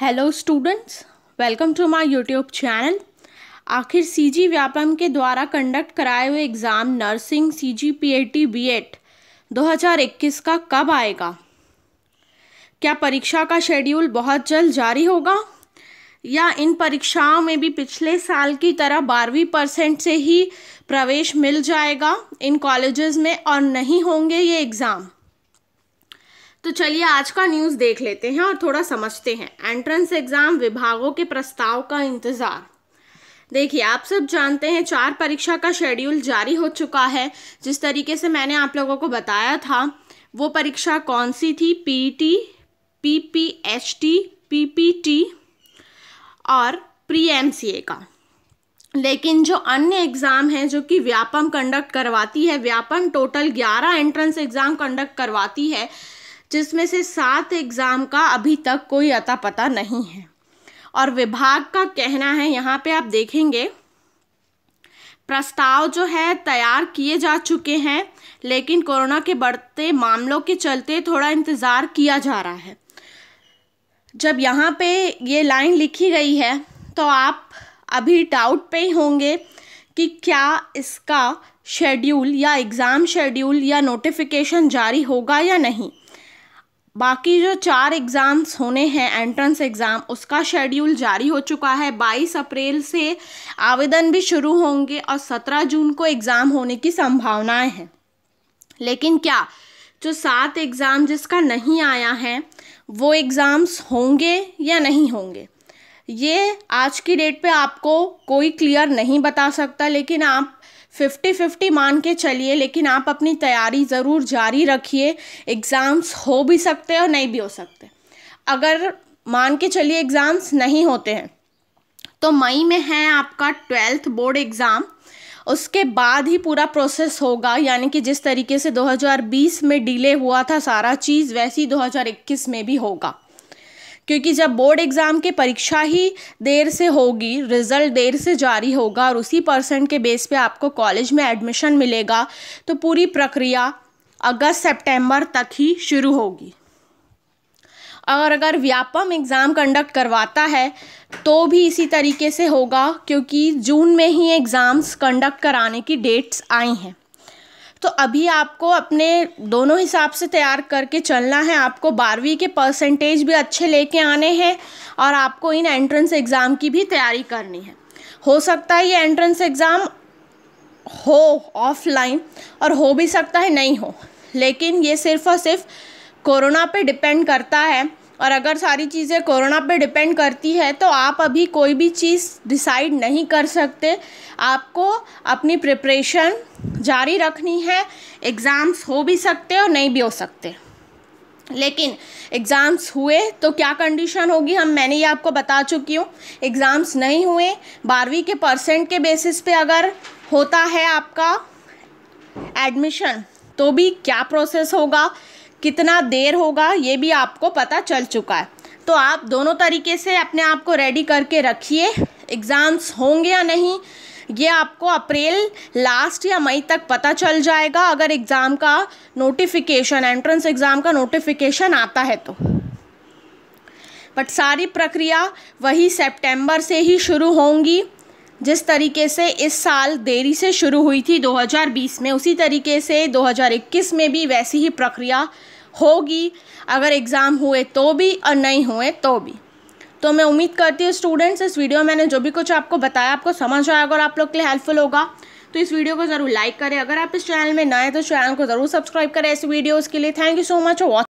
hello students welcome to my YouTube channel आखिर CG Vyapam के द्वारा कंडक्ट कराए हुए exam nursing C G P A T B Ed दो का कब आएगा क्या परीक्षा का शेड्यूल बहुत जल्द जारी होगा या इन परीक्षाओं में भी पिछले साल की तरह बारहवीं परसेंट से ही प्रवेश मिल जाएगा इन कॉलेजेस में और नहीं होंगे ये एग्ज़ाम तो चलिए आज का न्यूज़ देख लेते हैं और थोड़ा समझते हैं एंट्रेंस एग्ज़ाम विभागों के प्रस्ताव का इंतज़ार देखिए आप सब जानते हैं चार परीक्षा का शेड्यूल जारी हो चुका है जिस तरीके से मैंने आप लोगों को बताया था वो परीक्षा कौन सी थी पीटी पीपीएचटी पीपीटी और प्री एमसीए का लेकिन जो अन्य एग्ज़ाम हैं जो कि व्यापम कंडक्ट करवाती है व्यापम टोटल ग्यारह एंट्रेंस एग्ज़ाम कंडक्ट करवाती है जिसमें से सात एग्ज़ाम का अभी तक कोई अता पता नहीं है और विभाग का कहना है यहाँ पे आप देखेंगे प्रस्ताव जो है तैयार किए जा चुके हैं लेकिन कोरोना के बढ़ते मामलों के चलते थोड़ा इंतज़ार किया जा रहा है जब यहाँ पे ये लाइन लिखी गई है तो आप अभी डाउट पे ही होंगे कि क्या इसका शेड्यूल या एग्ज़ाम शेड्यूल या नोटिफिकेशन जारी होगा या नहीं बाकी जो चार एग्ज़ाम्स होने हैं एंट्रेंस एग्ज़ाम उसका शेड्यूल जारी हो चुका है 22 अप्रैल से आवेदन भी शुरू होंगे और 17 जून को एग्ज़ाम होने की संभावनाएं हैं लेकिन क्या जो सात एग्ज़ाम जिसका नहीं आया है वो एग्ज़ाम्स होंगे या नहीं होंगे ये आज की डेट पे आपको कोई क्लियर नहीं बता सकता लेकिन आप फिफ्टी फिफ्टी मान के चलिए लेकिन आप अपनी तैयारी ज़रूर जारी रखिए एग्ज़ाम्स हो भी सकते हैं और नहीं भी हो सकते अगर मान के चलिए एग्ज़ाम्स नहीं होते हैं तो मई में है आपका ट्वेल्थ बोर्ड एग्ज़ाम उसके बाद ही पूरा प्रोसेस होगा यानी कि जिस तरीके से 2020 में डिले हुआ था सारा चीज़ वैसी 2021 में भी होगा क्योंकि जब बोर्ड एग्ज़ाम की परीक्षा ही देर से होगी रिज़ल्ट देर से जारी होगा और उसी परसेंट के बेस पे आपको कॉलेज में एडमिशन मिलेगा तो पूरी प्रक्रिया अगस्त सितंबर तक ही शुरू होगी और अगर व्यापम एग्ज़ाम कंडक्ट करवाता है तो भी इसी तरीके से होगा क्योंकि जून में ही एग्ज़ाम्स कंडक्ट कराने की डेट्स आई हैं तो अभी आपको अपने दोनों हिसाब से तैयार करके चलना है आपको बारहवीं के परसेंटेज भी अच्छे लेके आने हैं और आपको इन एंट्रेंस एग्ज़ाम की भी तैयारी करनी है हो सकता है ये एंट्रेंस एग्ज़ाम हो ऑफलाइन और हो भी सकता है नहीं हो लेकिन ये सिर्फ़ और सिर्फ कोरोना पे डिपेंड करता है और अगर सारी चीज़ें कोरोना पे डिपेंड करती है तो आप अभी कोई भी चीज़ डिसाइड नहीं कर सकते आपको अपनी प्रिपरेशन जारी रखनी है एग्ज़ाम्स हो भी सकते और नहीं भी हो सकते लेकिन एग्ज़ाम्स हुए तो क्या कंडीशन होगी हम मैंने ये आपको बता चुकी हूँ एग्ज़ाम्स नहीं हुए बारहवीं के परसेंट के बेसिस पे अगर होता है आपका एडमिशन तो भी क्या प्रोसेस होगा कितना देर होगा ये भी आपको पता चल चुका है तो आप दोनों तरीके से अपने आप को रेडी करके रखिए एग्ज़ाम्स होंगे या नहीं ये आपको अप्रैल लास्ट या मई तक पता चल जाएगा अगर एग्ज़ाम का नोटिफिकेशन एंट्रेंस एग्ज़ाम का नोटिफिकेशन आता है तो बट सारी प्रक्रिया वही सितंबर से ही शुरू होंगी जिस तरीके से इस साल देरी से शुरू हुई थी 2020 में उसी तरीके से 2021 में भी वैसी ही प्रक्रिया होगी अगर एग्ज़ाम हुए तो भी और नहीं हुए तो भी तो मैं उम्मीद करती हूँ स्टूडेंट्स इस वीडियो में मैंने जो भी कुछ आपको बताया आपको समझ आया अगर आप लोग के लिए हेल्पफुल होगा तो इस वीडियो को ज़रूर लाइक करें अगर आप इस चैनल में नए हैं तो चैनल को ज़रूर सब्सक्राइब करें ऐसी वीडियोज़ के लिए thank you so much for watching